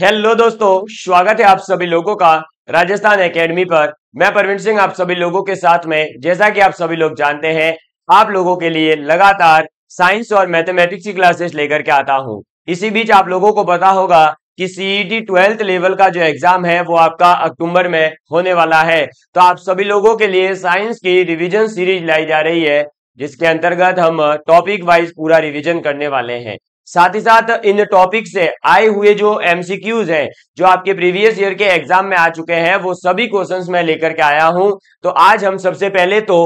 hello दोस्तों स्वागत है आप सभी लोगों का राजस्थान एकेडमी पर मैं प्रवीण सिंह आप सभी लोगों के साथ में जैसा कि आप सभी लोग जानते हैं आप लोगों के लिए लगातार साइंस और मैथमेटिक्स की क्लासेस लेकर के आता हूं इसी बीच आप लोगों को पता होगा कि सीईटी e ट्वेल्थ लेवल का जो एग्जाम है वो आपका अक्टूबर में होने वाला है तो आप सभी लोगों के लिए साइंस की रिविजन सीरीज लाई जा रही है जिसके अंतर्गत हम टॉपिक वाइज पूरा रिविजन करने वाले हैं साथ ही साथ इन टॉपिक से आए हुए जो एमसीक्यूज हैं जो आपके प्रीवियस ईयर के एग्जाम में आ चुके हैं वो सभी क्वेश्चंस मैं लेकर के आया हूं तो आज हम सबसे पहले तो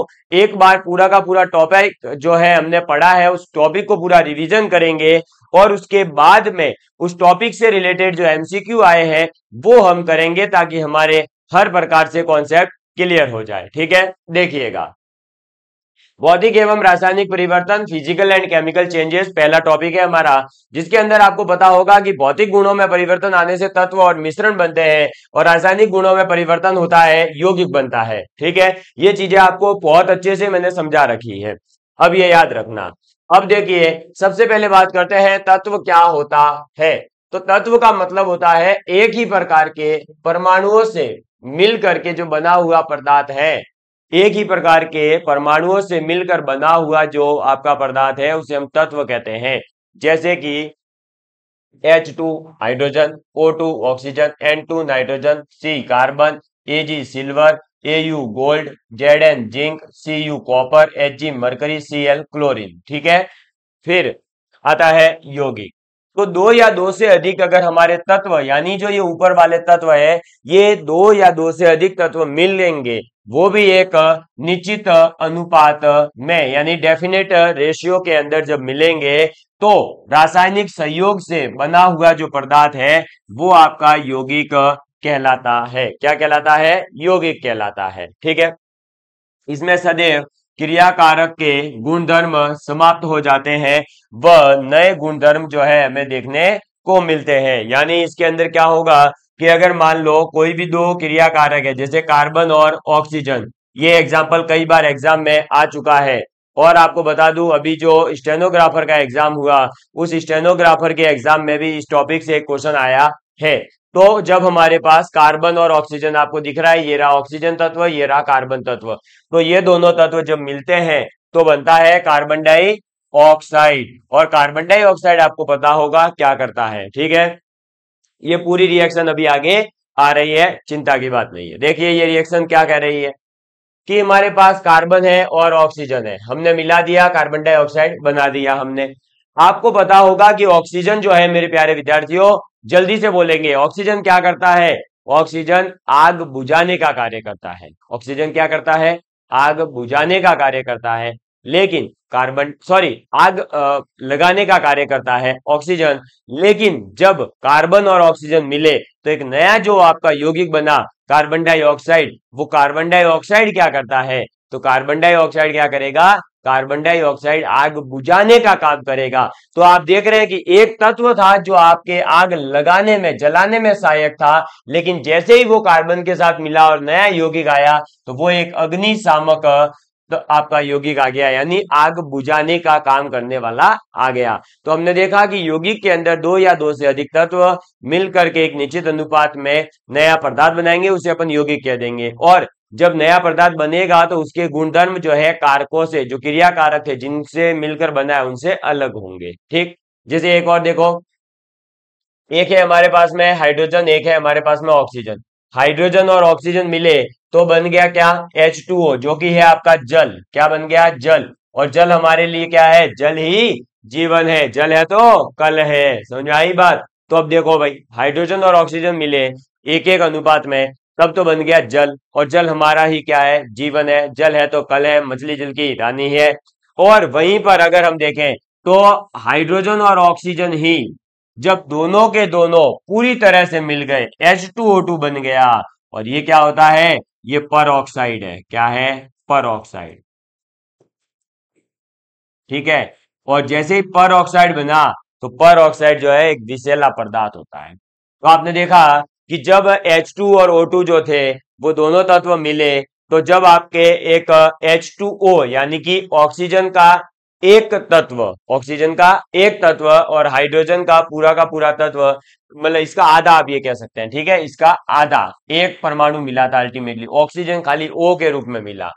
एक बार पूरा का पूरा टॉपिक जो है हमने पढ़ा है उस टॉपिक को पूरा रिवीजन करेंगे और उसके बाद में उस टॉपिक से रिलेटेड जो एमसीक्यू आए हैं वो हम करेंगे ताकि हमारे हर प्रकार से कॉन्सेप्ट क्लियर हो जाए ठीक है देखिएगा बौद्धिक एवं रासायनिक परिवर्तन फिजिकल एंड केमिकल चेंजेस पहला टॉपिक है हमारा जिसके अंदर आपको पता होगा कि भौतिक गुणों में परिवर्तन आने से तत्व और मिश्रण बनते हैं और रासायनिक गुणों में परिवर्तन होता है यौगिक बनता है ठीक है ये चीजें आपको बहुत अच्छे से मैंने समझा रखी है अब ये याद रखना अब देखिए सबसे पहले बात करते हैं तत्व क्या होता है तो तत्व का मतलब होता है एक ही प्रकार के परमाणुओं से मिल करके जो बना हुआ पदार्थ है एक ही प्रकार के परमाणुओं से मिलकर बना हुआ जो आपका पदार्थ है उसे हम तत्व कहते हैं जैसे कि H2 hydrogen O2 oxygen N2 nitrogen C carbon Ag silver Au gold Zn zinc Cu copper Hg mercury Cl chlorine ठीक है फिर आता है यौगिक तो दो या दो से अधिक अगर हमारे तत्व यानी जो ये ऊपर वाले तत्व है ये दो या दो से अधिक तत्व मिल लेंगे वो भी एक निश्चित अनुपात में यानी डेफिनेट रेशियो के अंदर जब मिलेंगे तो रासायनिक सहयोग से बना हुआ जो पदार्थ है वो आपका यौगिक कहलाता है क्या कहलाता है यौगिक कहलाता है ठीक है इसमें सदैव क्रियाकारक के गुणधर्म समाप्त हो जाते हैं वह नए गुणधर्म जो है हमें देखने को मिलते हैं यानी इसके अंदर क्या होगा कि अगर मान लो कोई भी दो क्रियाकारक है जैसे कार्बन और ऑक्सीजन ये एग्जाम्पल कई बार एग्जाम में आ चुका है और आपको बता दूं अभी जो स्टेनोग्राफर का एग्जाम हुआ उस स्टेनोग्राफर के एग्जाम में भी इस टॉपिक से एक क्वेश्चन आया है तो जब हमारे पास कार्बन और ऑक्सीजन आपको दिख रहा है ये रहा ऑक्सीजन तत्व ये रहा कार्बन तत्व तो ये दोनों तत्व जब मिलते हैं तो बनता है कार्बन डाई ऑक्साइड और कार्बन डाइऑक्साइड आपको पता होगा क्या करता है ठीक है ये पूरी रिएक्शन अभी आगे आ रही है चिंता की बात नहीं है देखिए ये रिएक्शन क्या कह रही है कि हमारे पास कार्बन है और ऑक्सीजन है हमने मिला दिया कार्बन डाइऑक्साइड बना दिया हमने आपको पता होगा कि ऑक्सीजन जो है मेरे प्यारे विद्यार्थियों जल्दी से बोलेंगे ऑक्सीजन क्या करता है ऑक्सीजन आग बुझाने का कार्य करता है ऑक्सीजन क्या करता है आग बुझाने का कार्य करता है लेकिन कार्बन सॉरी आग लगाने का कार्य करता है ऑक्सीजन लेकिन जब कार्बन और ऑक्सीजन मिले तो एक नया जो आपका यौगिक बना कार्बन डाइऑक्साइड वो कार्बन डाइऑक्साइड क्या करता है तो कार्बन डाइऑक्साइड क्या करेगा कार्बन डाइऑक्साइड आग बुझाने का काम करेगा तो आप देख रहे हैं कि एक तत्व था जो आपके आग लगाने में जलाने में सहायक था लेकिन जैसे ही वो कार्बन के साथ मिला और नया यौगिक आया तो वो एक अग्नि तो आपका यौगिक आ गया यानी आग बुझाने का काम करने वाला आ गया तो हमने देखा कि यौगिक के अंदर दो या दो से अधिक तत्व मिलकर के एक निश्चित अनुपात में नया पदार्थ बनाएंगे उसे अपन यौगिक कह देंगे और जब नया पदार्थ बनेगा तो उसके गुणधर्म जो है कारकों से जो क्रिया कारक है जिनसे मिलकर बना है उनसे अलग होंगे ठीक जैसे एक और देखो एक है हमारे पास में हाइड्रोजन एक है हमारे पास में ऑक्सीजन हाइड्रोजन और ऑक्सीजन मिले तो बन गया क्या एच टू जो कि है आपका जल क्या बन गया जल और जल हमारे लिए क्या है जल ही जीवन है जल है तो कल है समझ आई बात तो अब देखो भाई हाइड्रोजन और ऑक्सीजन मिले एक एक अनुपात में तब तो बन गया जल और जल हमारा ही क्या है जीवन है जल है तो कल है मछली जल की रानी है और वहीं पर अगर हम देखें तो हाइड्रोजन और ऑक्सीजन ही जब दोनों के दोनों पूरी तरह से मिल गए टू बन गया और ये क्या होता है ये पर ऑक्साइड है क्या है पर ऑक्साइड ठीक है और जैसे ही पर ऑक्साइड बना तो पर ऑक्साइड जो है एक विशेला पदार्थ होता है तो आपने देखा कि जब H2 और O2 जो थे वो दोनों तत्व मिले तो जब आपके एक H2O यानी कि ऑक्सीजन का एक तत्व ऑक्सीजन का एक तत्व और हाइड्रोजन का पूरा का पूरा तत्व मतलब इसका आधा आप ये कह सकते हैं ठीक है इसका आधा एक परमाणु मिला था अल्टीमेटली ऑक्सीजन खाली ओ के रूप में मिला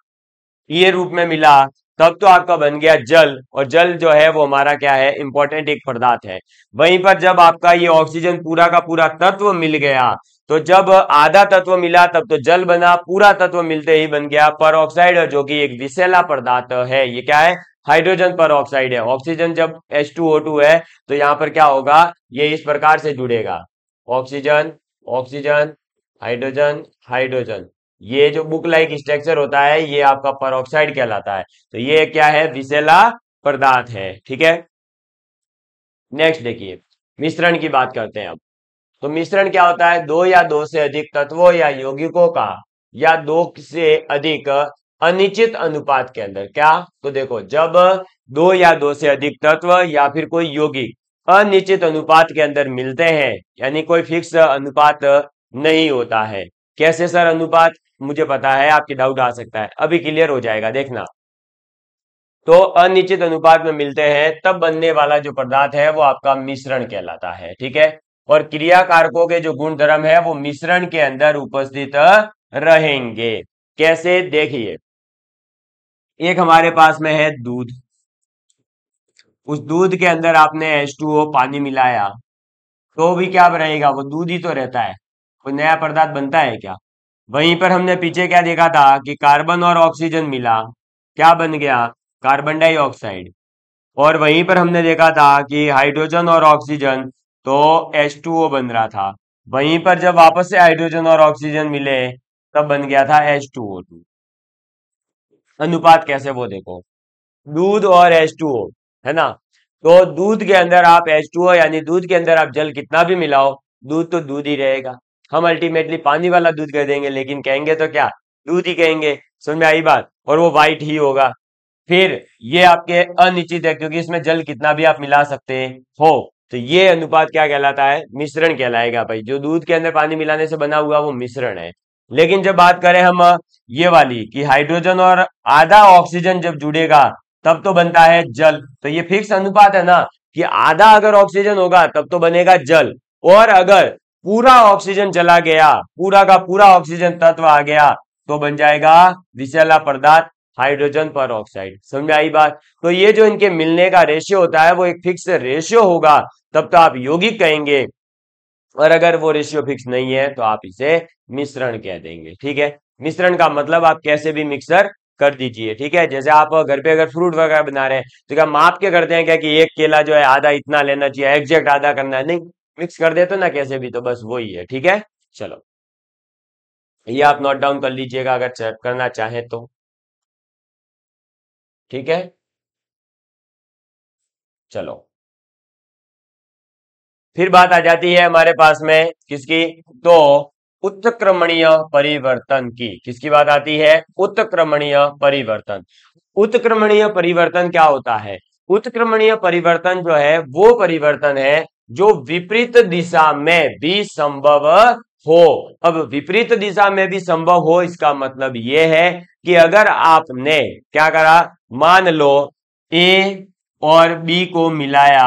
ये रूप में मिला तब तो आपका बन गया जल और जल जो है वो हमारा क्या है इंपॉर्टेंट एक पदार्थ है वहीं पर जब आपका ये ऑक्सीजन पूरा का पूरा तत्व मिल गया तो जब आधा तत्व मिला तब तो जल बना पूरा तत्व मिलते ही बन गया पर ऑक्साइड जो कि एक विशेला पदार्थ है ये क्या है हाइड्रोजन पर ऑक्साइड है ऑक्सीजन जब H2O2 है तो यहाँ पर क्या होगा ये इस प्रकार से जुड़ेगा ऑक्सीजन ऑक्सीजन हाइड्रोजन हाइड्रोजन ये जो बुक लाइक स्ट्रक्चर होता है ये आपका परोक्साइड कहलाता है तो ये क्या है विशेला पदार्थ है ठीक है नेक्स्ट देखिए मिश्रण की बात करते हैं अब तो मिश्रण क्या होता है दो या दो से अधिक तत्वों या यौगिकों का या दो से अधिक अनिश्चित अनुपात के अंदर क्या तो देखो जब दो या दो से अधिक तत्व या फिर कोई यौगिक अनिश्चित अनुपात के अंदर मिलते हैं यानी कोई फिक्स अनुपात नहीं होता है कैसे सर अनुपात मुझे पता है आपके डाउट आ सकता है अभी क्लियर हो जाएगा देखना तो अनिश्चित अनुपात में मिलते हैं तब बनने वाला जो पदार्थ है वो आपका मिश्रण कहलाता है ठीक है और क्रिया कारकों के जो गुण धर्म है वो मिश्रण के अंदर उपस्थित रहेंगे कैसे देखिए एक हमारे पास में है दूध उस दूध के अंदर आपने H2O पानी मिलाया तो भी क्या रहेगा वो दूध ही तो रहता है कोई नया पदार्थ बनता है क्या वहीं पर हमने पीछे क्या देखा था कि कार्बन और ऑक्सीजन मिला क्या बन गया कार्बन डाइऑक्साइड और वहीं पर हमने देखा था कि हाइड्रोजन और ऑक्सीजन तो H2O बन रहा था वहीं पर जब वापस से हाइड्रोजन और ऑक्सीजन मिले तब बन गया था H2O2 अनुपात कैसे वो देखो दूध और H2O है ना तो दूध के अंदर आप H2O यानी दूध के अंदर आप जल कितना भी मिलाओ दूध तो दूध ही रहेगा हम अल्टीमेटली पानी वाला दूध कह देंगे लेकिन कहेंगे तो क्या दूध ही कहेंगे सुन में आई बात और वो वाइट ही होगा फिर ये आपके अनिश्चित है क्योंकि इसमें जल कितना भी आप मिला सकते हो तो ये अनुपात क्या कहलाता है मिश्रण कहलाएगा भाई जो दूध के अंदर पानी मिलाने से बना हुआ वो मिश्रण है लेकिन जब बात करें हम ये वाली कि हाइड्रोजन और आधा ऑक्सीजन जब जुड़ेगा तब तो बनता है जल तो ये फिक्स अनुपात है ना कि आधा अगर ऑक्सीजन होगा तब तो बनेगा जल और अगर पूरा ऑक्सीजन जला गया पूरा का पूरा ऑक्सीजन तत्व आ गया तो बन जाएगा विशेला पदार्थ हाइड्रोजन पर ऑक्साइड समझ आई बात तो ये जो इनके मिलने का रेशियो होता है वो एक फिक्स रेशियो होगा तब तो आप यौगिक कहेंगे और अगर वो रेशियो फिक्स नहीं है तो आप इसे मिश्रण कह देंगे ठीक है मिश्रण का मतलब आप कैसे भी मिक्सर कर दीजिए ठीक है जैसे आप घर पे अगर फ्रूट वगैरह बना रहे हैं तो क्या माप के करते हैं क्या कि एक केला जो है आधा इतना लेना चाहिए एग्जैक्ट आधा करना है नहीं मिक्स कर देते ना कैसे भी तो बस वही है ठीक है चलो ये आप नोट डाउन कर लीजिएगा अगर चेक करना चाहें तो ठीक है चलो फिर बात आ जाती है हमारे पास में किसकी तो उत्क्रमणीय परिवर्तन की किसकी बात आती है उत्क्रमणीय परिवर्तन उत्क्रमणीय परिवर्तन क्या होता है उत्क्रमणीय परिवर्तन जो है वो परिवर्तन है जो विपरीत दिशा में भी संभव हो अब विपरीत दिशा में भी संभव हो इसका मतलब यह है कि अगर आपने क्या करा मान लो ए और बी को मिलाया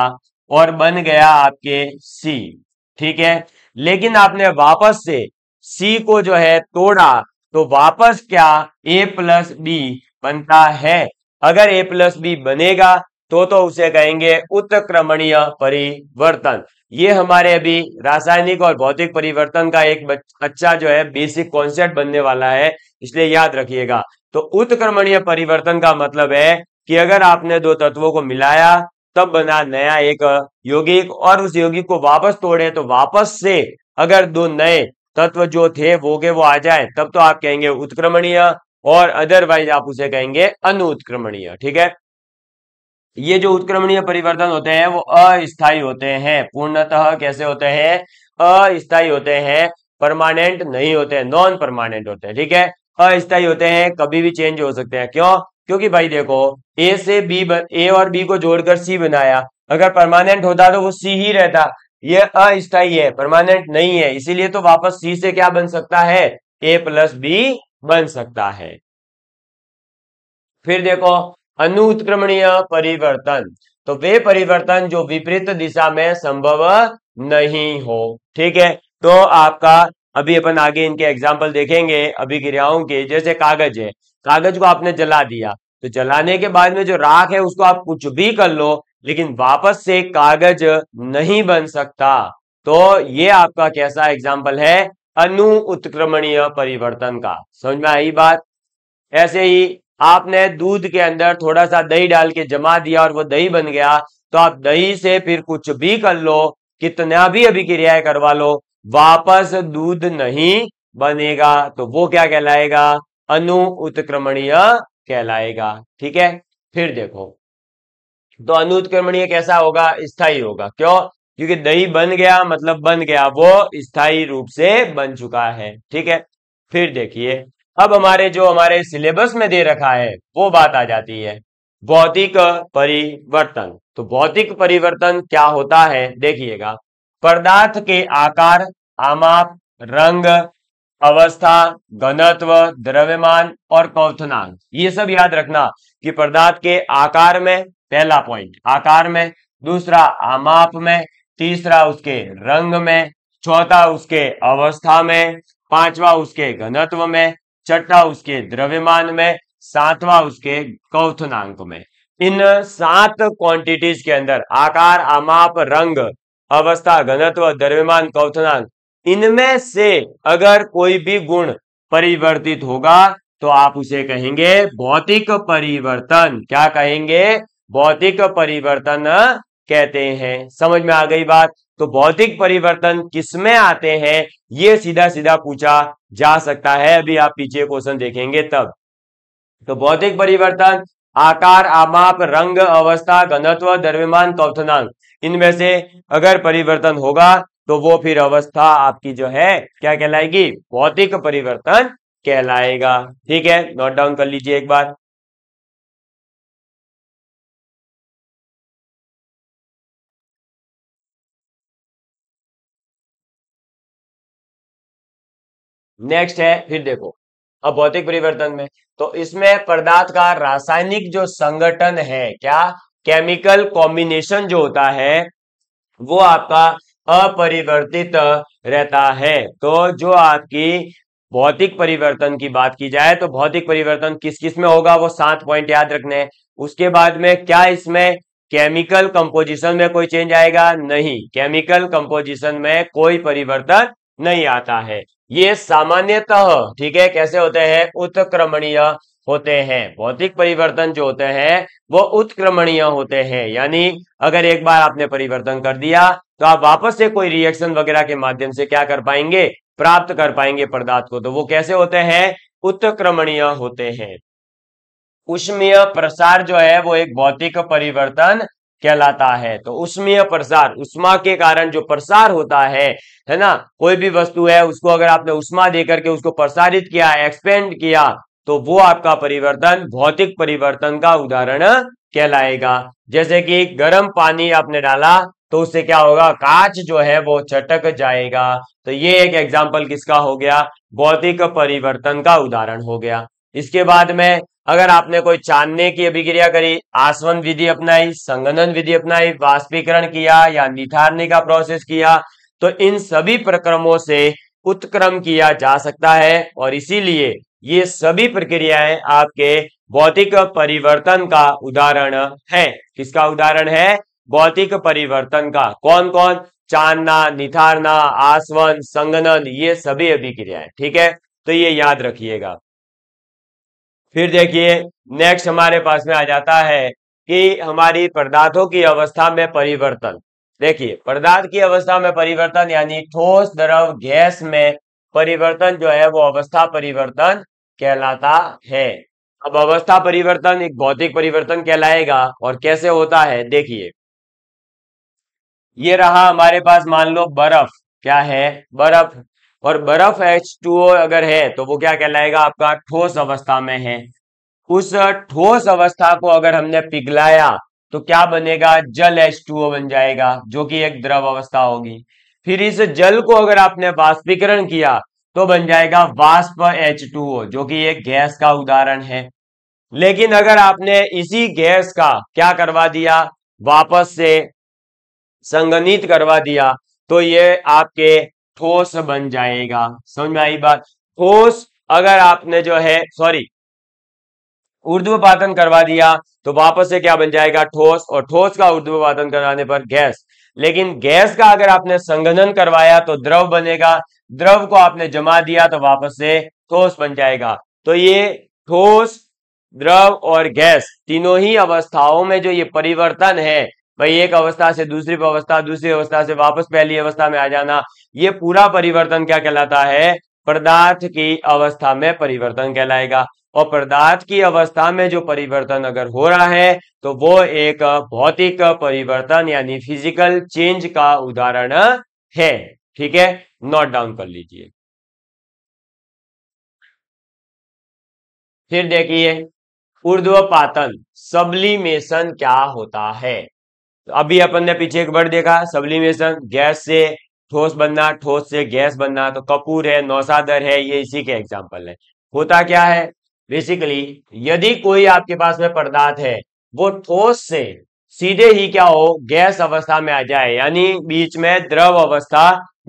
और बन गया आपके सी ठीक है लेकिन आपने वापस से सी को जो है तोड़ा तो वापस क्या ए प्लस बी बनता है अगर ए प्लस बी बनेगा तो तो उसे कहेंगे उत्क्रमणीय परिवर्तन ये हमारे अभी रासायनिक और भौतिक परिवर्तन का एक अच्छा जो है बेसिक कॉन्सेप्ट बनने वाला है इसलिए याद रखिएगा तो उत्क्रमणीय परिवर्तन का मतलब है कि अगर आपने दो तत्वों को मिलाया तब बना नया एक यौगिक और उस यौगिक को वापस तोड़े तो वापस से अगर दो नए तत्व जो थे वो के वो आ जाए तब तो आप कहेंगे उत्क्रमणीय और अदरवाइज आप उसे कहेंगे अनुत्क्रमणीय ठीक है ये जो उत्क्रमणीय परिवर्तन होते हैं वो अस्थायी होते हैं पूर्णतः कैसे होते हैं अस्थायी होते हैं परमानेंट नहीं होते नॉन परमानेंट होते हैं ठीक है अस्थायी होते हैं कभी भी चेंज हो सकते हैं क्यों क्योंकि भाई देखो ए से बी ए और बी को जोड़कर सी बनाया अगर परमानेंट होता तो वो सी ही रहता ये अस्थायी है परमानेंट नहीं है इसीलिए तो वापस सी से क्या बन सकता है ए प्लस बी बन सकता है फिर देखो अनुत्क्रमणीय परिवर्तन तो वे परिवर्तन जो विपरीत दिशा में संभव नहीं हो ठीक है तो आपका अभी अपन आगे इनके एग्जाम्पल देखेंगे अभी क्रियाओं के जैसे कागज है कागज को आपने जला दिया तो जलाने के बाद में जो राख है उसको आप कुछ भी कर लो लेकिन वापस से कागज नहीं बन सकता तो ये आपका कैसा एग्जाम्पल है अनु उत्क्रमणीय परिवर्तन का समझ में आई बात ऐसे ही आपने दूध के अंदर थोड़ा सा दही डाल के जमा दिया और वो दही बन गया तो आप दही से फिर कुछ भी कर लो कितना भी अभिक्रिया करवा लो वापस दूध नहीं बनेगा तो वो क्या कहलाएगा अनु उत्क्रमणीय कहलाएगा ठीक है फिर देखो तो अनु उत्क्रमणीय कैसा होगा स्थायी होगा क्यों क्योंकि दही बन गया मतलब बन गया वो स्थाई रूप से बन चुका है ठीक है फिर देखिए अब हमारे जो हमारे सिलेबस में दे रखा है वो बात आ जाती है भौतिक परिवर्तन तो भौतिक परिवर्तन क्या होता है देखिएगा पदार्थ के आकार आमाप रंग अवस्था घनत्व द्रव्यमान और कौथनांक ये सब याद रखना कि पदार्थ के आकार में पहला पॉइंट आकार में दूसरा आमाप में तीसरा उसके रंग में चौथा उसके अवस्था में पांचवा उसके घनत्व में छठा उसके द्रव्यमान में सातवां उसके कौथनांक में इन सात क्वांटिटीज के अंदर आकार आमाप रंग अवस्था घनत्व द्रव्यमान कौथनांक इनमें से अगर कोई भी गुण परिवर्तित होगा तो आप उसे कहेंगे भौतिक परिवर्तन क्या कहेंगे भौतिक परिवर्तन कहते हैं समझ में आ गई बात तो भौतिक परिवर्तन किसमें आते हैं ये सीधा सीधा पूछा जा सकता है अभी आप पीछे क्वेश्चन देखेंगे तब तो भौतिक परिवर्तन आकार आमाप रंग अवस्था घनत्व द्रव्यमान कौथनांक इनमें से अगर परिवर्तन होगा तो वो फिर अवस्था आपकी जो है क्या कहलाएगी भौतिक परिवर्तन कहलाएगा ठीक है नोट डाउन कर लीजिए एक बार नेक्स्ट है फिर देखो अब भौतिक परिवर्तन में तो इसमें पदार्थ का रासायनिक जो संगठन है क्या केमिकल कॉम्बिनेशन जो होता है वो आपका अपरिवर्तित रहता है तो जो आपकी भौतिक परिवर्तन की बात की जाए तो भौतिक परिवर्तन किस किस में होगा वो सात पॉइंट याद रखने हैं उसके बाद में क्या इसमें केमिकल कंपोजिशन में कोई चेंज आएगा नहीं केमिकल कंपोजिशन में कोई परिवर्तन नहीं आता है ये सामान्यतः ठीक है कैसे होते हैं उत्क्रमणीय होते हैं भौतिक परिवर्तन जो होते हैं वो उत्क्रमणीय होते हैं यानी अगर एक बार आपने परिवर्तन कर दिया तो आप वापस से कोई रिएक्शन वगैरह के माध्यम से क्या कर पाएंगे प्राप्त कर पाएंगे पदार्थ को तो वो कैसे होते हैं उत्क्रमणीय होते हैं उष्मीय प्रसार जो है वो एक भौतिक परिवर्तन कहलाता है तो उष्मीय प्रसार उष्मा के कारण जो प्रसार होता है है ना कोई भी वस्तु है उसको अगर आपने उष्मा देकर के उसको प्रसारित किया एक्सपेंड किया तो वो आपका परिवर्तन भौतिक परिवर्तन का उदाहरण कहलाएगा जैसे कि गर्म पानी आपने डाला तो उससे क्या होगा कांच जो है वो चटक जाएगा तो ये एक एग्जाम्पल किसका हो गया भौतिक परिवर्तन का उदाहरण हो गया इसके बाद में अगर आपने कोई चांदने की अभिक्रिया करी आसवन विधि अपनाई संगनन विधि अपनाई वाष्पीकरण किया या निथारने का प्रोसेस किया तो इन सभी प्रक्रमों से उत्क्रम किया जा सकता है और इसीलिए ये सभी प्रक्रियाएं आपके भौतिक परिवर्तन का उदाहरण है किसका उदाहरण है भौतिक परिवर्तन का कौन कौन चांदना निथारना आसवन संगनन ये सभी अभिक्रियाएं ठीक है तो ये याद रखिएगा फिर देखिए नेक्स्ट हमारे पास में आ जाता है कि हमारी पदार्थों की अवस्था में परिवर्तन देखिए पदार्थ की अवस्था में परिवर्तन यानी ठोस द्रव गैस में परिवर्तन जो है वो अवस्था परिवर्तन कहलाता है अब अवस्था परिवर्तन एक भौतिक परिवर्तन कहलाएगा और कैसे होता है देखिए ये रहा हमारे पास मान लो बर्फ क्या है बर्फ और बर्फ H2O अगर है तो वो क्या कहलाएगा आपका ठोस अवस्था में है उस ठोस अवस्था को अगर हमने पिघलाया तो क्या बनेगा जल H2O बन जाएगा जो कि एक द्रव अवस्था होगी फिर इस जल को अगर आपने वाष्पीकरण किया तो बन जाएगा वाष्प H2O जो कि एक गैस का उदाहरण है लेकिन अगर आपने इसी गैस का क्या करवा दिया वापस से संगनित करवा दिया तो ये आपके ठोस बन जाएगा समझ में आई बात ठोस अगर आपने जो है सॉरी उर्दू पातन करवा दिया तो वापस से क्या बन जाएगा ठोस और ठोस का उर्दू पातन कराने पर गैस लेकिन गैस का अगर आपने संघनन करवाया तो द्रव बनेगा द्रव को आपने जमा दिया तो वापस से ठोस बन जाएगा तो ये ठोस द्रव और गैस तीनों ही अवस्थाओं में जो ये परिवर्तन है भाई एक अवस्था से दूसरी अवस्था दूसरी अवस्था से वापस पहली अवस्था में आ जाना ये पूरा परिवर्तन क्या कहलाता है पदार्थ की अवस्था में परिवर्तन कहलाएगा और पदार्थ की अवस्था में जो परिवर्तन अगर हो रहा है तो वो एक भौतिक परिवर्तन यानी फिजिकल चेंज का उदाहरण है ठीक है नोट डाउन कर लीजिए फिर देखिए उर्ध्वपातन सबलीमेशन क्या होता है तो अभी अपन ने पीछे एक वर्ड देखा सब्लिमेशन गैस से ठोस बनना ठोस से गैस बनना तो कपूर है नौसादर है ये इसी के एग्जाम्पल है होता क्या है बेसिकली यदि कोई आपके पास में पदार्थ है वो ठोस से सीधे ही क्या हो गैस अवस्था में आ जाए यानी बीच में द्रव अवस्था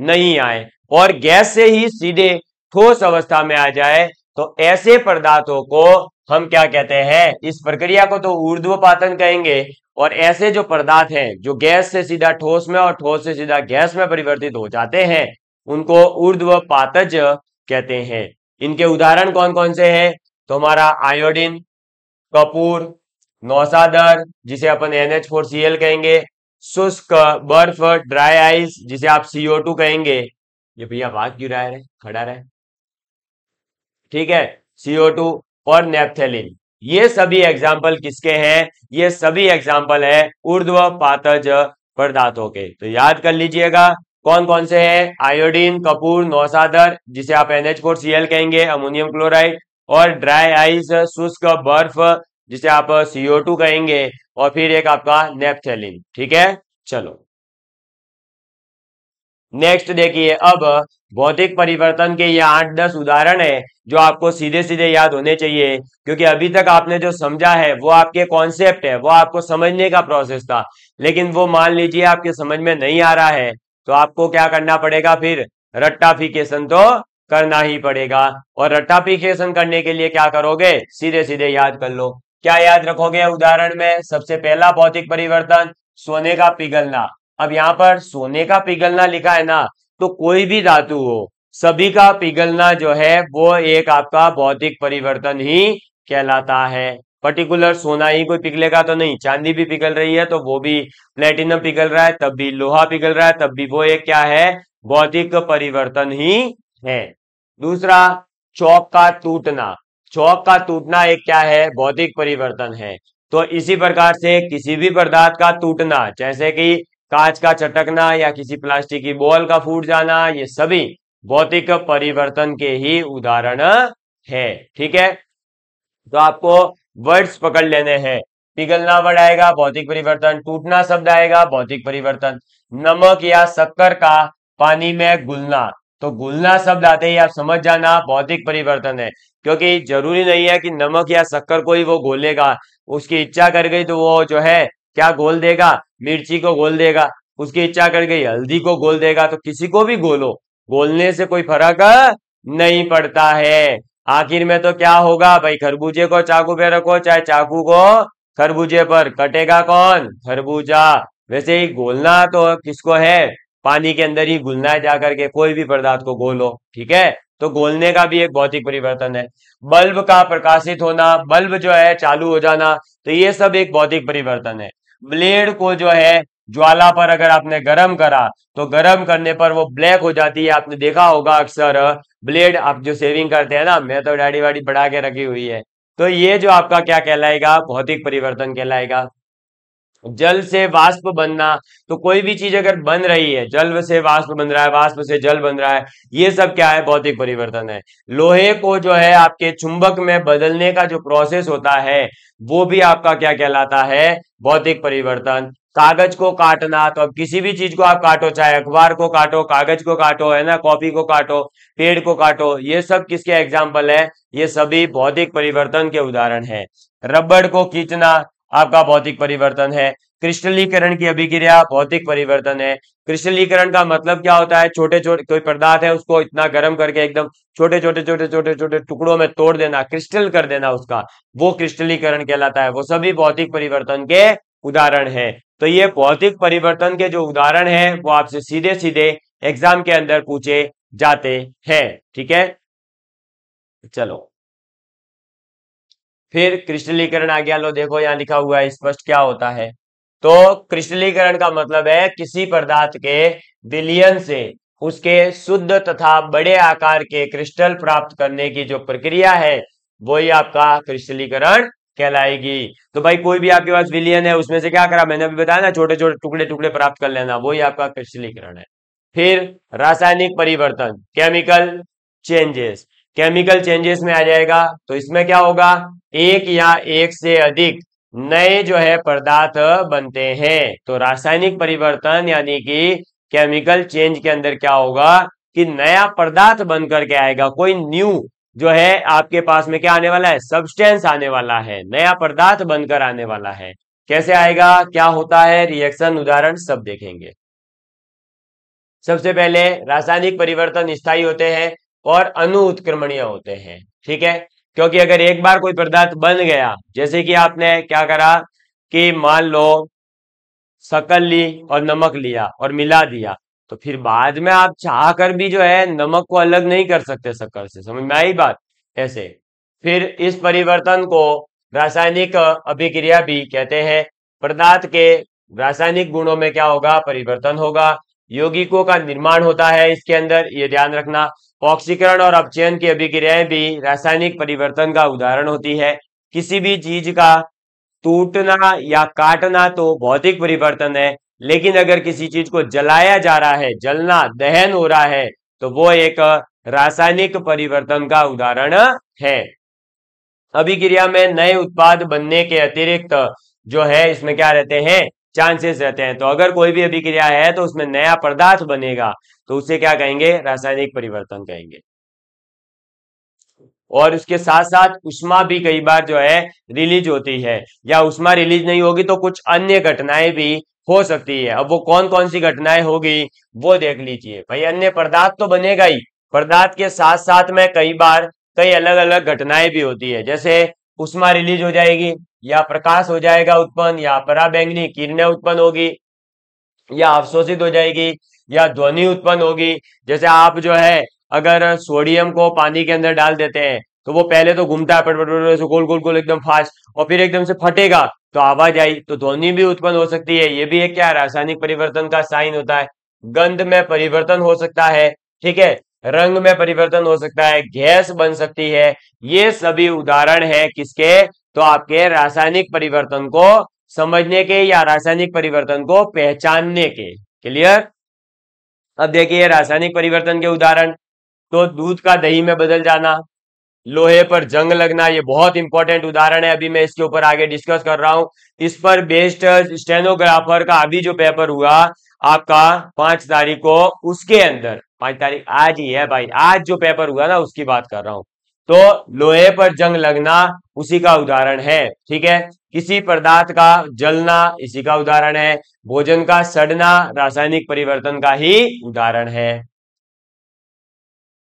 नहीं आए और गैस से ही सीधे ठोस अवस्था में आ जाए तो ऐसे पदार्थों को हम क्या कहते हैं इस प्रक्रिया को तो ऊर्ध्वपातन कहेंगे और ऐसे जो पदार्थ हैं जो गैस से सीधा ठोस में और ठोस से सीधा गैस में परिवर्तित हो जाते हैं उनको ऊर्ध्व पातज कहते हैं इनके उदाहरण कौन कौन से हैं तो हमारा आयोडीन कपूर नौसादर जिसे अपन N H four C L कहेंगे शुष्क बर्फ ड्राई आइस जिसे आप सीओ टू कहेंगे ये भैया भाग क्यों रहा है खड़ा रहे ठीक है सीओ टू और नेपथेलिन ये सभी एग्जाम्पल किसके हैं ये सभी एग्जाम्पल है उर्ध्व पातज पदार्थों के तो याद कर लीजिएगा कौन कौन से हैं आयोडीन कपूर नौसादर जिसे आप एनएच एल कहेंगे अमोनियम क्लोराइड और ड्राई आइस शुष्क बर्फ जिसे आप टू कहेंगे और फिर एक आपका नेपथेलिन ठीक है चलो नेक्स्ट देखिए अब भौतिक परिवर्तन के ये आठ दस उदाहरण है जो आपको सीधे सीधे याद होने चाहिए क्योंकि अभी तक आपने जो समझा है वो आपके कॉन्सेप्ट है वो आपको समझने का प्रोसेस था लेकिन वो मान लीजिए आपके समझ में नहीं आ रहा है तो आपको क्या करना पड़ेगा फिर रट्टाफिकेशन तो करना ही पड़ेगा और रट्टाफिकेशन करने के लिए क्या करोगे सीधे सीधे याद कर लो क्या याद रखोगे उदाहरण में सबसे पहला भौतिक परिवर्तन सोने का पिघलना अब यहाँ पर सोने का पिघलना लिखा है ना तो कोई भी धातु हो सभी का पिघलना जो है वो एक आपका भौतिक परिवर्तन ही कहलाता है पर्टिकुलर सोना ही कोई पिघलेगा तो नहीं चांदी भी पिघल रही है तो वो भी प्लेटिनम पिघल रहा है तब भी लोहा पिघल रहा है तब भी वो एक क्या है भौतिक परिवर्तन ही है दूसरा चौक का टूटना चौक का टूटना एक क्या है भौतिक परिवर्तन है तो इसी प्रकार से किसी भी पदार्थ का टूटना जैसे कि कांच का चटकना या किसी प्लास्टिक की बॉल का फूट जाना ये सभी भौतिक परिवर्तन के ही उदाहरण है ठीक है तो आपको वर्ड्स पकड़ लेने हैं पिघलना वर्ड आएगा भौतिक परिवर्तन टूटना शब्द आएगा भौतिक परिवर्तन नमक या शक्कर का पानी में घुलना तो घुलना शब्द आते ही आप समझ जाना भौतिक परिवर्तन है क्योंकि जरूरी नहीं है कि नमक या शक्कर को ही वो घोलेगा उसकी इच्छा कर गई तो वो जो है क्या घोल देगा मिर्ची को गोल देगा उसकी इच्छा कर गई हल्दी को गोल देगा तो किसी को भी गोलो गोलने से कोई फर्क नहीं पड़ता है आखिर में तो क्या होगा भाई खरबूजे को चाकू पे रखो चाहे चाकू को खरबूजे पर कटेगा कौन खरबूजा वैसे ही गोलना तो किसको है पानी के अंदर ही गुलना है जाकर के कोई भी पदार्थ को गोलो ठीक है तो गोलने का भी एक भौतिक परिवर्तन है बल्ब का प्रकाशित होना बल्ब जो है चालू हो जाना तो ये सब एक भौतिक परिवर्तन है ब्लेड को जो है ज्वाला पर अगर आपने गर्म करा तो गर्म करने पर वो ब्लैक हो जाती है आपने देखा होगा अक्सर ब्लेड आप जो सेविंग करते हैं ना मैं तो डाड़ी वाड़ी बढ़ा के रखी हुई है तो ये जो आपका क्या कहलाएगा भौतिक परिवर्तन कहलाएगा जल से वाष्प बनना तो कोई भी चीज अगर बन रही है जल से वाष्प बन रहा है वाष्प से जल बन रहा है ये सब क्या है भौतिक परिवर्तन है लोहे को जो है आपके चुंबक में बदलने का जो प्रोसेस होता है वो भी आपका क्या कहलाता है भौतिक परिवर्तन कागज को काटना तो अब किसी भी चीज को आप काटो चाहे अखबार को काटो कागज को काटो है ना कॉपी को काटो पेड़ को काटो ये सब किसके एग्जाम्पल है ये सभी भौतिक परिवर्तन के उदाहरण है रबड़ को खींचना आपका भौतिक परिवर्तन है क्रिस्टलीकरण की अभिक्रिया भौतिक परिवर्तन है क्रिस्टलीकरण का मतलब क्या होता है छोटे छोटे कोई पदार्थ है उसको इतना गर्म करके एकदम छोटे छोटे छोटे छोटे छोटे टुकड़ों में तोड़ देना क्रिस्टल कर देना उसका वो क्रिस्टलीकरण कहलाता है वो सभी भौतिक परिवर्तन के उदाहरण है तो ये भौतिक परिवर्तन के जो उदाहरण है वो आपसे सीधे सीधे एग्जाम के अंदर पूछे जाते हैं ठीक है चलो फिर क्रिस्टलीकरण आ गया लो देखो यहाँ लिखा हुआ है स्पष्ट क्या होता है तो क्रिस्टलीकरण का मतलब है किसी पदार्थ के विलियन से उसके शुद्ध तथा बड़े आकार के क्रिस्टल प्राप्त करने की जो प्रक्रिया है वही आपका क्रिस्टलीकरण कहलाएगी तो भाई कोई भी आपके पास विलियन है उसमें से क्या करा मैंने अभी बताया ना छोटे छोटे टुकड़े टुकड़े प्राप्त कर लेना वही आपका क्रिस्टलीकरण है फिर रासायनिक परिवर्तन केमिकल चेंजेस केमिकल चेंजेस में आ जाएगा तो इसमें क्या होगा एक या एक से अधिक नए जो है पदार्थ बनते हैं तो रासायनिक परिवर्तन यानी कि केमिकल चेंज के अंदर क्या होगा कि नया पदार्थ बन करके आएगा कोई न्यू जो है आपके पास में क्या आने वाला है सब्सटेंस आने वाला है नया पदार्थ बनकर आने वाला है कैसे आएगा क्या होता है रिएक्शन उदाहरण सब देखेंगे सबसे पहले रासायनिक परिवर्तन स्थायी होते हैं और अनु उत्क्रमणीय होते हैं ठीक है क्योंकि अगर एक बार कोई पदार्थ बन गया जैसे कि आपने क्या करा कि मान लो सकल ली और नमक लिया और मिला दिया तो फिर बाद में आप चाह कर भी जो है नमक को अलग नहीं कर सकते शक्कर से समझ में आई बात ऐसे फिर इस परिवर्तन को रासायनिक अभिक्रिया भी कहते हैं पदार्थ के रासायनिक गुणों में क्या होगा परिवर्तन होगा यौगिकों का निर्माण होता है इसके अंदर ये ध्यान रखना ऑक्सीकरण और अपचयन की अभिक्रियाएं भी रासायनिक परिवर्तन का उदाहरण होती है किसी भी चीज का टूटना या काटना तो भौतिक परिवर्तन है लेकिन अगर किसी चीज को जलाया जा रहा है जलना दहन हो रहा है तो वो एक रासायनिक परिवर्तन का उदाहरण है अभिक्रिया में नए उत्पाद बनने के अतिरिक्त जो है इसमें क्या रहते हैं चांसेस रहते हैं तो अगर कोई भी अभिक्रिया है तो उसमें नया पदार्थ बनेगा तो उसे क्या कहेंगे रासायनिक परिवर्तन कहेंगे और उसके साथ साथ उष्मा भी कई बार जो है रिलीज होती है या उष्मा रिलीज नहीं होगी तो कुछ अन्य घटनाएं भी हो सकती है अब वो कौन कौन सी घटनाएं होगी वो देख लीजिए भाई अन्य पदार्थ तो बनेगा ही पदार्थ के साथ साथ में कई बार कई अलग अलग घटनाएं भी होती है जैसे उष्मा रिलीज हो जाएगी या प्रकाश हो जाएगा उत्पन्न या पराबैंगनी किरणें उत्पन्न होगी या अवशोषित हो जाएगी या ध्वनि उत्पन्न होगी जैसे आप जो है अगर सोडियम को पानी के अंदर डाल देते हैं तो वो पहले तो घूमता है पट पट पट गोल गोल गोल एकदम फास्ट और फिर एकदम से फटेगा तो आवाज आई तो ध्वनि भी उत्पन्न हो सकती है ये भी एक क्या रासायनिक परिवर्तन का साइन होता है गंध में परिवर्तन हो सकता है ठीक है रंग में परिवर्तन हो सकता है गैस बन सकती है ये सभी उदाहरण है किसके तो आपके रासायनिक परिवर्तन को समझने के या रासायनिक परिवर्तन को पहचानने के क्लियर अब देखिए रासायनिक परिवर्तन के उदाहरण तो दूध का दही में बदल जाना लोहे पर जंग लगना ये बहुत इंपॉर्टेंट उदाहरण है अभी मैं इसके ऊपर आगे डिस्कस कर रहा हूं इस पर बेस्ट स्टेनोग्राफर का अभी जो पेपर हुआ आपका पांच तारीख को उसके अंदर पांच तारीख आज ही है भाई आज जो पेपर हुआ ना उसकी बात कर रहा हूँ तो लोहे पर जंग लगना उसी का उदाहरण है ठीक है किसी पदार्थ का जलना इसी का उदाहरण है भोजन का सड़ना रासायनिक परिवर्तन का ही उदाहरण है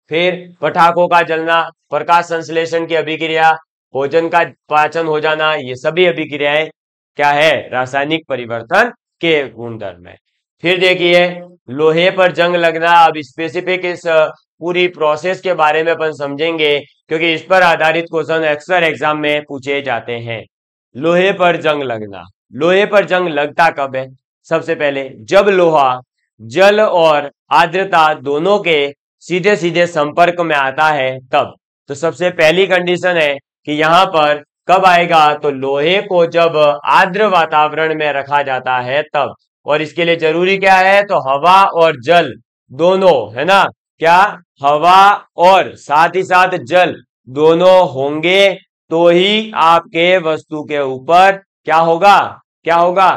फिर पटाखों का जलना प्रकाश संश्लेषण की अभिक्रिया भोजन का पाचन हो जाना ये सभी अभिक्रियाएं क्या है रासायनिक परिवर्तन के गुणधर्म है फिर देखिए लोहे पर जंग लगना अब स्पेसिफिक इस पूरी प्रोसेस के बारे में अपन समझेंगे क्योंकि इस पर आधारित क्वेश्चन अक्सर एग्जाम में पूछे जाते हैं लोहे पर जंग लगना लोहे पर जंग लगता कब है सबसे पहले जब लोहा जल और आर्द्रता दोनों के सीधे सीधे संपर्क में आता है तब तो सबसे पहली कंडीशन है कि यहाँ पर कब आएगा तो लोहे को जब आर्द्र वातावरण में रखा जाता है तब और इसके लिए जरूरी क्या है तो हवा और जल दोनों है ना क्या हवा और साथ ही साथ जल दोनों होंगे तो ही आपके वस्तु के ऊपर क्या होगा क्या होगा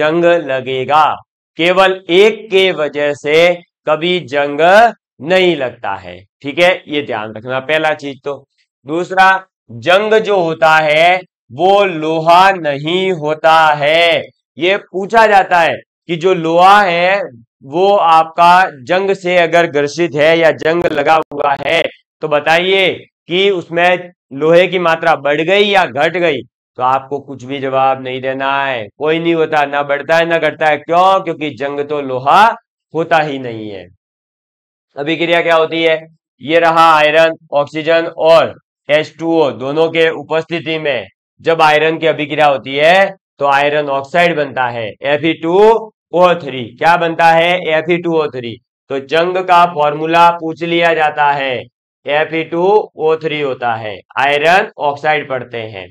जंग लगेगा केवल एक के वजह से कभी जंग नहीं लगता है ठीक है ये ध्यान रखना पहला चीज तो दूसरा जंग जो होता है वो लोहा नहीं होता है ये पूछा जाता है कि जो लोहा है वो आपका जंग से अगर ग्रसित है या जंग लगा हुआ है तो बताइए कि उसमें लोहे की मात्रा बढ़ गई या घट गई तो आपको कुछ भी जवाब नहीं देना है कोई नहीं होता ना बढ़ता है ना घटता है क्यों क्योंकि जंग तो लोहा होता ही नहीं है अभिक्रिया क्या होती है ये रहा आयरन ऑक्सीजन और H2O दोनों के उपस्थिति में जब आयरन की अभिक्रिया होती है तो आयरन ऑक्साइड बनता है थ्री क्या बनता है थ्री तो जंग का फॉर्मूला पूछ लिया जाता है थ्री होता है आयरन ऑक्साइड पढ़ते हैं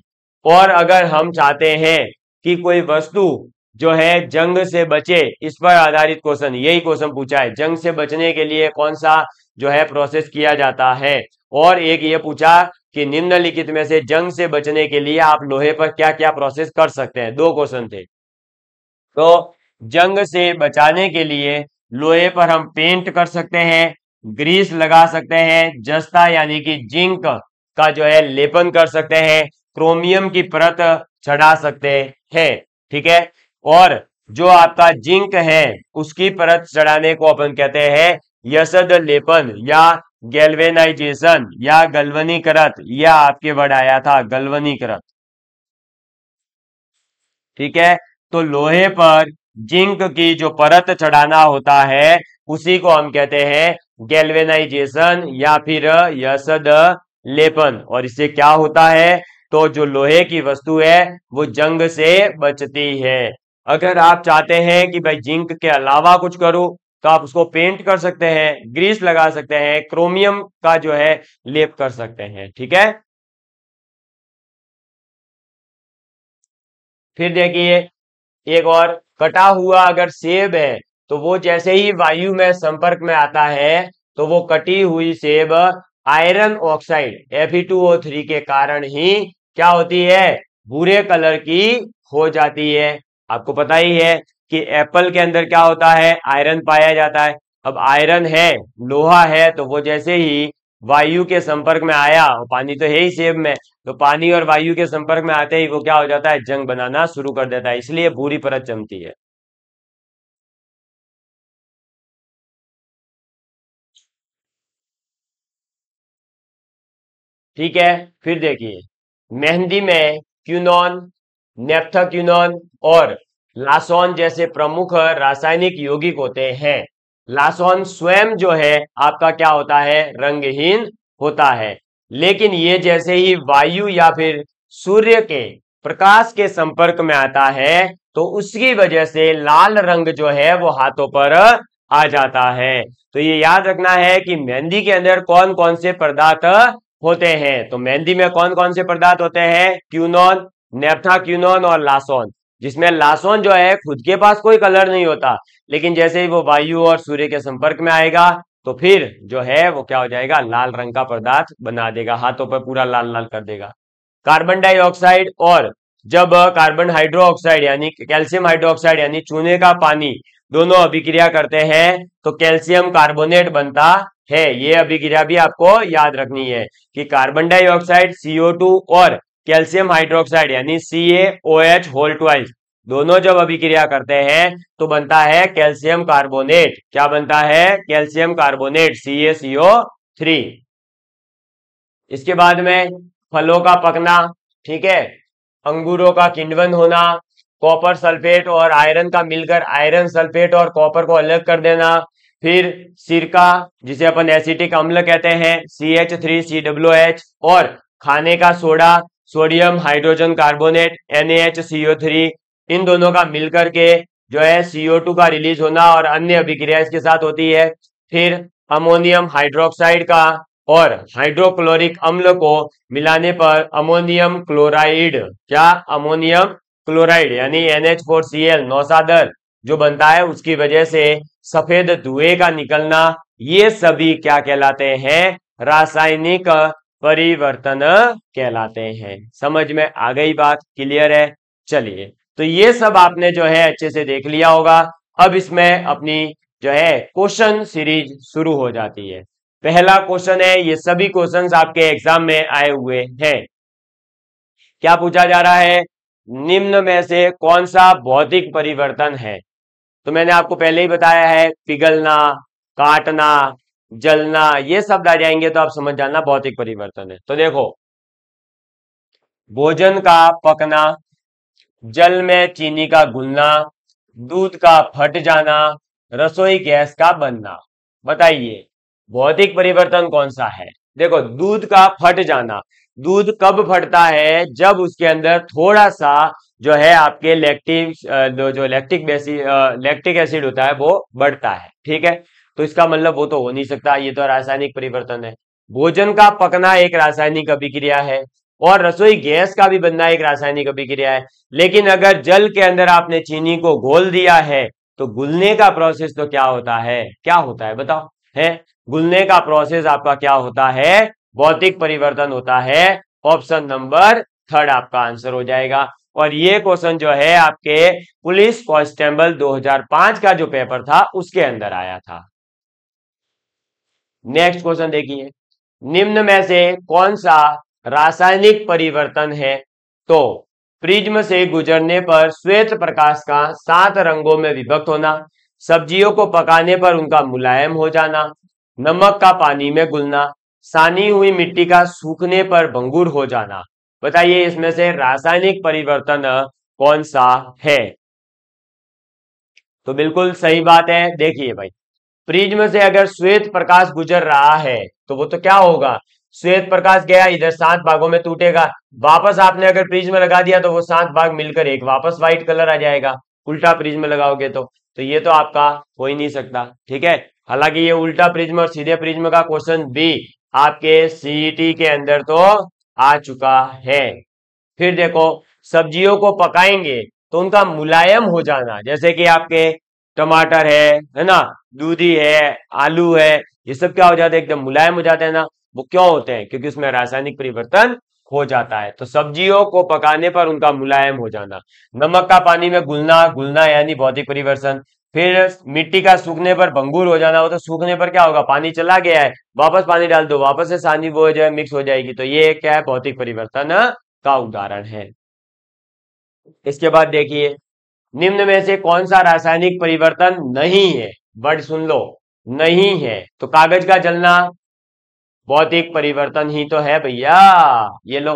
और अगर हम चाहते हैं कि कोई वस्तु जो है जंग से बचे इस पर आधारित क्वेश्चन यही क्वेश्चन पूछा है जंग से बचने के लिए कौन सा जो है प्रोसेस किया जाता है और एक ये पूछा कि निम्नलिखित में से जंग से बचने के लिए आप लोहे पर क्या क्या प्रोसेस कर सकते हैं दो क्वेश्चन थे तो जंग से बचाने के लिए लोहे पर हम पेंट कर सकते हैं ग्रीस लगा सकते हैं जस्ता यानी कि जिंक का जो है लेपन कर सकते हैं क्रोमियम की परत चढ़ा सकते हैं ठीक है और जो आपका जिंक है उसकी परत चढ़ाने को अपन कहते हैं यसद लेपन या गैल्वेनाइजेशन या गलवनीकृत यह आपके वर्ड आया था गलवनीकृत ठीक है तो लोहे पर जिंक की जो परत चढ़ाना होता है उसी को हम कहते हैं गैल्वेनाइजेशन या फिर यसद लेपन और इससे क्या होता है तो जो लोहे की वस्तु है वो जंग से बचती है अगर आप चाहते हैं कि भाई जिंक के अलावा कुछ करो तो आप उसको पेंट कर सकते हैं ग्रीस लगा सकते हैं क्रोमियम का जो है लेप कर सकते हैं ठीक है फिर देखिए एक और कटा हुआ अगर सेब है तो वो जैसे ही वायु में संपर्क में आता है तो वो कटी हुई सेब आयरन ऑक्साइड Fe2O3 के कारण ही क्या होती है भूरे कलर की हो जाती है आपको पता ही है कि एप्पल के अंदर क्या होता है आयरन पाया जाता है अब आयरन है लोहा है तो वो जैसे ही वायु के संपर्क में आया पानी तो है ही सेब में तो पानी और वायु के संपर्क में आते ही वो क्या हो जाता है जंग बनाना शुरू कर देता है इसलिए भूरी परत जमती है ठीक है फिर देखिए मेहंदी में क्यूनॉन नेप्था क्यूनॉन और लासोन जैसे प्रमुख रासायनिक यौगिक होते हैं लासोन स्वयं जो है आपका क्या होता है रंगहीन होता है लेकिन ये जैसे ही वायु या फिर सूर्य के प्रकाश के संपर्क में आता है तो उसकी वजह से लाल रंग जो है वो हाथों पर आ जाता है तो ये याद रखना है कि मेहंदी के अंदर कौन कौन से पदार्थ होते हैं तो मेहंदी में कौन कौन से पदार्थ होते हैं क्यूनॉन नेपथा क्यूनॉन और लासोन जिसमें लासोन जो है खुद के पास कोई कलर नहीं होता लेकिन जैसे ही वो वायु और सूर्य के संपर्क में आएगा तो फिर जो है वो क्या हो जाएगा लाल रंग का पदार्थ बना देगा हाथों पर पूरा लाल लाल कर देगा कार्बन डाइऑक्साइड और जब कार्बन हाइड्रोक्साइड यानी कैल्शियम हाइड्रोक्साइड यानी चूने का पानी दोनों अभिक्रिया करते हैं तो कैल्शियम कार्बोनेट बनता है ये अभिक्रिया भी आपको याद रखनी है कि कार्बन डाइऑक्साइड सीओ और कैल्शियम हाइड्रोक्साइड यानी सी एच होल ट्वाइल दोनों जब अभिक्रिया करते हैं तो बनता है कैल्शियम कार्बोनेट क्या बनता है कैल्शियम कार्बोनेट सीएसीओ थ्री इसके बाद में फलों का पकना ठीक है अंगूरों का किंडवन होना कॉपर सल्फेट और आयरन का मिलकर आयरन सल्फेट और कॉपर को अलग कर देना फिर सिरका जिसे अपन एसिटिक अम्ल कहते हैं C H three C W H और खाने का soda sodium hydrogen carbonate NaHCO3 इन दोनों का मिलकर के जो है CO2 का रिलीज होना और अन्य अभिक्रिया इसके साथ होती है फिर अमोनियम हाइड्रोक्साइड का और हाइड्रोक्लोरिक अम्ल को मिलाने पर अमोनियम क्लोराइड क्या अमोनियम क्लोराइड यानी NH4Cl नौसादर जो बनता है उसकी वजह से सफेद धुएं का निकलना ये सभी क्या कहलाते हैं रासायनिक परिवर्तन कहलाते हैं समझ में आ गई बात क्लियर है चलिए तो ये सब आपने जो है अच्छे से देख लिया होगा अब इसमें अपनी जो है क्वेश्चन सीरीज शुरू हो जाती है पहला क्वेश्चन है ये सभी क्वेश्चन आपके एग्जाम में आए हुए हैं क्या पूछा जा रहा है निम्न में से कौन सा भौतिक परिवर्तन है तो मैंने आपको पहले ही बताया है पिघलना काटना जलना ये शब्द आ जाएंगे तो आप समझ जाना भौतिक परिवर्तन है तो देखो भोजन का पकना जल में चीनी का घुलना दूध का फट जाना रसोई गैस का बनना बताइए भौतिक परिवर्तन कौन सा है देखो दूध का फट जाना दूध कब फटता है जब उसके अंदर थोड़ा सा जो है आपके लैक्टिव जो लैक्टिक बेसिक लैक्टिक एसिड होता है वो बढ़ता है ठीक है तो इसका मतलब वो तो हो नहीं सकता ये तो रासायनिक परिवर्तन है भोजन का पकना एक रासायनिक अभिक्रिया है और रसोई गैस का भी बनना एक रासायनिक अभिक्रिया है लेकिन अगर जल के अंदर आपने चीनी को घोल दिया है तो गुलने का प्रोसेस तो क्या होता है क्या होता है बताओ है गुलने का प्रोसेस आपका क्या होता है भौतिक परिवर्तन होता है ऑप्शन नंबर थर्ड आपका आंसर हो जाएगा और ये क्वेश्चन जो है आपके पुलिस कांस्टेबल 2005 का जो पेपर था उसके अंदर आया था नेक्स्ट क्वेश्चन देखिए निम्न में से कौन सा रासायनिक परिवर्तन है तो प्रिज्म से गुजरने पर श्वेत प्रकाश का सात रंगों में विभक्त होना सब्जियों को पकाने पर उनका मुलायम हो जाना नमक का पानी में घुलना सानी हुई मिट्टी का सूखने पर भंगुर हो जाना बताइए इसमें से रासायनिक परिवर्तन कौन सा है तो बिल्कुल सही बात है देखिए भाई प्रिज्म से अगर श्वेत प्रकाश गुजर रहा है तो वो तो क्या होगा श्वेत प्रकाश गया इधर सात भागों में टूटेगा वापस आपने अगर में लगा दिया तो वो सात भाग मिलकर एक वापस व्हाइट कलर आ जाएगा उल्टा में लगाओगे तो तो ये तो आपका हो ही नहीं सकता ठीक है हालांकि ये उल्टा प्रिज्म और सीधे प्रिज्म का क्वेश्चन बी आपके सीईटी e के अंदर तो आ चुका है फिर देखो सब्जियों को पकाएंगे तो उनका मुलायम हो जाना जैसे कि आपके टमाटर है है ना दूधी है आलू है ये सब क्या हो जाता है एकदम मुलायम हो जाते हैं ना वो क्यों होते हैं क्योंकि उसमें रासायनिक परिवर्तन हो जाता है तो सब्जियों को पकाने पर उनका मुलायम हो जाना नमक का पानी में घुलना घुलना यानी भौतिक परिवर्तन फिर मिट्टी का सूखने पर भंगूर हो जाना हो तो सूखने पर क्या होगा पानी चला गया है वापस पानी डाल दो वापस से सानी वो जो है मिक्स हो जाएगी तो ये क्या है भौतिक परिवर्तन का उदाहरण है इसके बाद देखिए निम्न में से कौन सा रासायनिक परिवर्तन नहीं है वर्ड सुन लो नहीं है तो कागज का जलना भौतिक परिवर्तन ही तो है भैया ये लो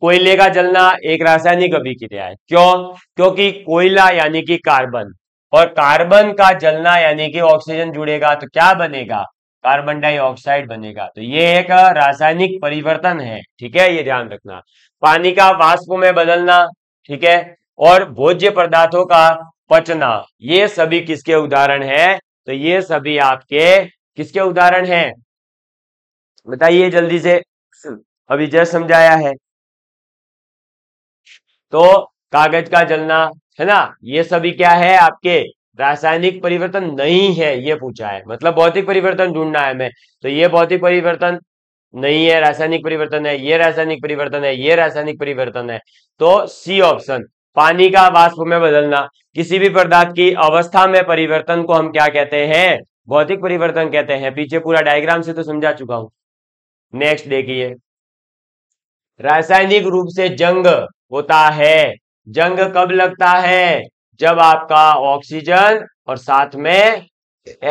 कोयले का जलना एक रासायनिक अभिक्रिया है क्यों क्योंकि कोयला यानी कि कार्बन और कार्बन का जलना यानी कि ऑक्सीजन जुड़ेगा तो क्या बनेगा कार्बन डाइऑक्साइड बनेगा तो ये एक रासायनिक परिवर्तन है ठीक है ये ध्यान रखना पानी का वाष्प में बदलना ठीक है और भोज्य पदार्थों का पचना ये सभी किसके उदाहरण है तो ये सभी आपके किसके उदाहरण है बताइए जल्दी से अभी जय समझाया है तो कागज का जलना है ना ये सभी क्या है आपके रासायनिक परिवर्तन नहीं है ये पूछा है मतलब भौतिक परिवर्तन ढूंढना है हमें तो ये भौतिक परिवर्तन नहीं है रासायनिक परिवर्तन है ये रासायनिक परिवर्तन है ये रासायनिक परिवर्तन है तो सी ऑप्शन पानी का वाष्प में बदलना किसी भी पदार्थ की अवस्था में परिवर्तन को हम क्या कहते हैं भौतिक परिवर्तन कहते हैं पीछे पूरा डायग्राम से तो समझा चुका हूं नेक्स्ट देखिए रासायनिक रूप से जंग होता है जंग कब लगता है जब आपका ऑक्सीजन और साथ में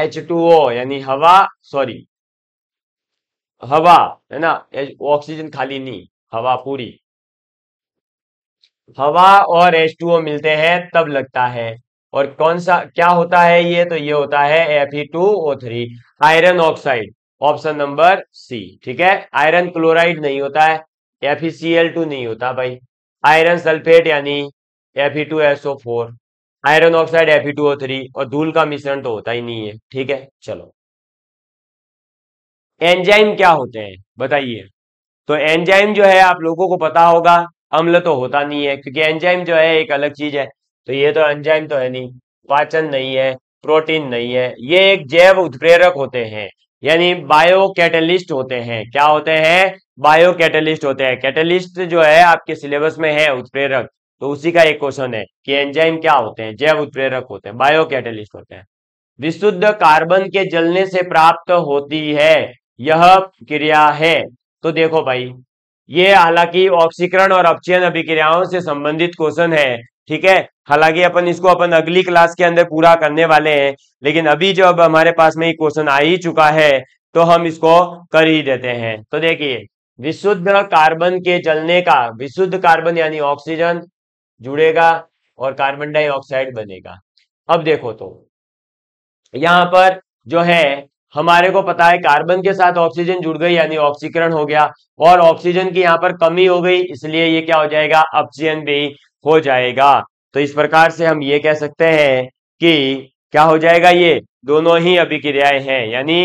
H2O यानी हवा सॉरी हवा है ना ऑक्सीजन खाली नहीं हवा पूरी हवा और H2O मिलते हैं तब लगता है और कौन सा क्या होता है ये तो ये होता है Fe2O3 iron oxide option number C ठीक है आयरन क्लोराइड नहीं होता है FeCl2 नहीं होता भाई आयरन सल्फेट यानी Fe2SO4 आयरन ऑक्साइड Fe2O3 और धूल का मिश्रण तो होता ही नहीं है ठीक है चलो एंजाइम क्या होते हैं बताइए तो एंजाइम जो है आप लोगों को पता होगा अम्ल तो होता नहीं है क्योंकि एंजाइम जो है एक अलग चीज है तो ये तो एंजाइम तो है नहीं पाचन नहीं है प्रोटीन नहीं है ये एक जैव उत्प्रेरक होते हैं यानी बायो कैटलिस्ट होते हैं क्या होते हैं बायो कैटलिस्ट होते हैं कैटलिस्ट जो है आपके सिलेबस में है उत्प्रेरक तो उसी का एक क्वेश्चन है कि एंजाइम क्या होते हैं जैव उत्प्रेरक होते हैं बायो कैटलिस्ट होते हैं विशुद्ध कार्बन के जलने से प्राप्त होती है यह क्रिया है तो देखो भाई ये हालांकि ऑक्सीकरण और अपचयन अभिक्रियाओं से संबंधित क्वेश्चन है ठीक है हालांकि अपन इसको अपन अगली क्लास के अंदर पूरा करने वाले हैं लेकिन अभी जो अब हमारे पास में क्वेश्चन आ ही चुका है तो हम इसको कर ही देते हैं तो देखिए विशुद्ध कार्बन के जलने का विशुद्ध कार्बन यानी ऑक्सीजन जुड़ेगा और कार्बन डाइऑक्साइड बनेगा अब देखो तो यहां पर जो है हमारे को पता है कार्बन के साथ ऑक्सीजन जुड़ गई यानी ऑक्सीकरण हो गया और ऑक्सीजन की यहाँ पर कमी हो गई इसलिए ये क्या हो जाएगा ऑक्सीजन भी हो जाएगा तो इस प्रकार से हम ये कह सकते हैं कि क्या हो जाएगा ये दोनों ही अभिक्रियाएं हैं यानी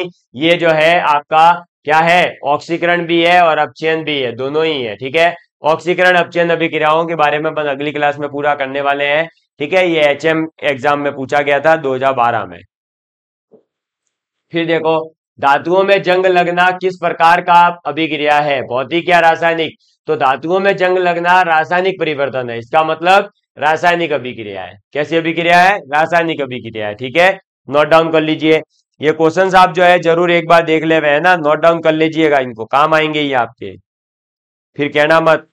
ये जो है आपका क्या है ऑक्सीकरण भी है और अपचयन भी है दोनों ही है ठीक है ऑक्सीकरण अपचयन अभिक्रियाओं के बारे में अपन अगली क्लास में पूरा करने वाले हैं ठीक है ये एच एग्जाम में पूछा गया था 2012 में फिर देखो धातुओं में जंग लगना किस प्रकार का अभिक्रिया है भौतिक या रासायनिक तो धातुओं में जंग लगना रासायनिक परिवर्तन है इसका मतलब रासायनिक अभिक्रिया है कैसी अभिक्रिया है रासायनिक अभिक्रिया है ठीक है नोट डाउन कर लीजिए ये क्वेश्चन आप जो है जरूर एक बार देख ले है ना नोट डाउन कर लीजिएगा इनको काम आएंगे ये आपके फिर कहना मत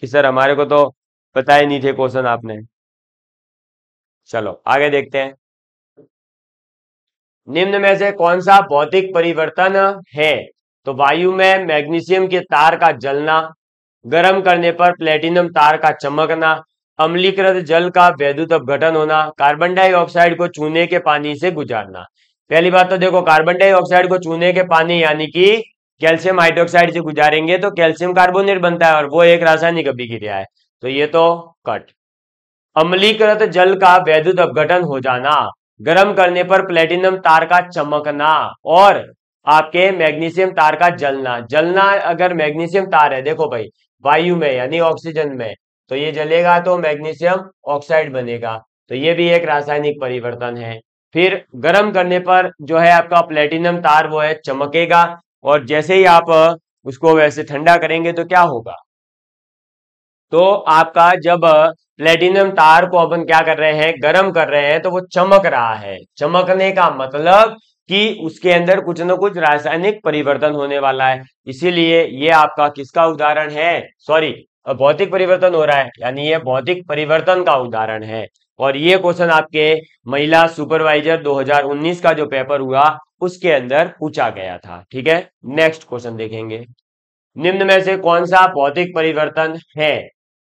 कि सर हमारे को तो पता ही नहीं थे क्वेश्चन आपने चलो आगे देखते हैं निम्न में से कौन सा भौतिक परिवर्तन है तो वायु में मैग्नीशियम के तार का जलना गर्म करने पर प्लेटिनम तार का चमकना अम्लीकृत जल का वैद्युत अपघटन होना कार्बन डाइऑक्साइड को चूने के पानी से गुजारना पहली बात तो देखो कार्बन डाइऑक्साइड को चूने के पानी यानी कि कैल्शियम हाइड्रोक्साइड से गुजारेंगे तो कैल्शियम कार्बोनेट बनता है और वो एक रासायनिक अभिक्रिया है तो ये तो कट अम्लीकृत जल का वैद्युत अपघटन हो जाना गर्म करने पर प्लेटिनम तार का चमकना और आपके मैग्नीशियम तार का जलना जलना अगर मैग्नीशियम तार है देखो भाई वायु में यानी ऑक्सीजन में तो ये जलेगा तो मैग्नीशियम ऑक्साइड बनेगा तो ये भी एक रासायनिक परिवर्तन है फिर गर्म करने पर जो है आपका प्लेटिनम तार वो है चमकेगा और जैसे ही आप उसको वैसे ठंडा करेंगे तो क्या होगा तो आपका जब प्लेटिनम तार को अपन क्या कर रहे हैं गर्म कर रहे हैं तो वो चमक रहा है चमकने का मतलब कि उसके अंदर कुछ न कुछ रासायनिक परिवर्तन होने वाला है इसीलिए ये आपका किसका उदाहरण है सॉरी भौतिक परिवर्तन हो रहा है यानी ये भौतिक परिवर्तन का उदाहरण है और ये क्वेश्चन आपके महिला सुपरवाइजर 2019 का जो पेपर हुआ उसके अंदर पूछा गया था ठीक है नेक्स्ट क्वेश्चन देखेंगे निम्न में से कौन सा भौतिक परिवर्तन है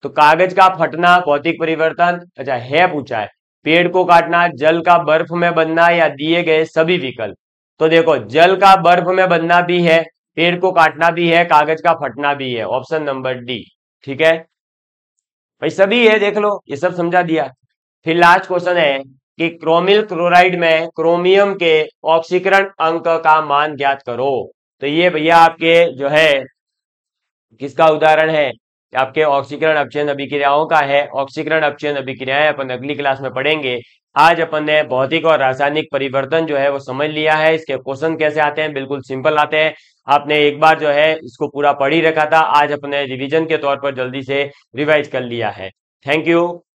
तो कागज का फटना भौतिक परिवर्तन अच्छा है पूछा है पेड़ को काटना जल का बर्फ में बनना या दिए गए सभी विकल्प तो देखो जल का बर्फ में बनना भी है पेड़ को काटना भी है कागज का फटना भी है ऑप्शन नंबर डी ठीक है भाई सभी है देख लो ये सब समझा दिया फिर लास्ट क्वेश्चन है कि क्रोमिल क्लोराइड में क्रोमियम के ऑक्सीकरण अंक का मान ज्ञात करो तो ये भैया आपके जो है किसका उदाहरण है आपके ऑक्सीकरण अपचयन अभिक्रियाओं का है ऑक्सीकरण अपचयन अभिक्रियाएं अपन अगली क्लास में पढ़ेंगे आज अपन ने भौतिक और रासायनिक परिवर्तन जो है वो समझ लिया है इसके क्वेश्चन कैसे आते हैं बिल्कुल सिंपल आते हैं आपने एक बार जो है इसको पूरा पढ़ ही रखा था आज अपने रिविजन के तौर पर जल्दी से रिवाइज कर लिया है थैंक यू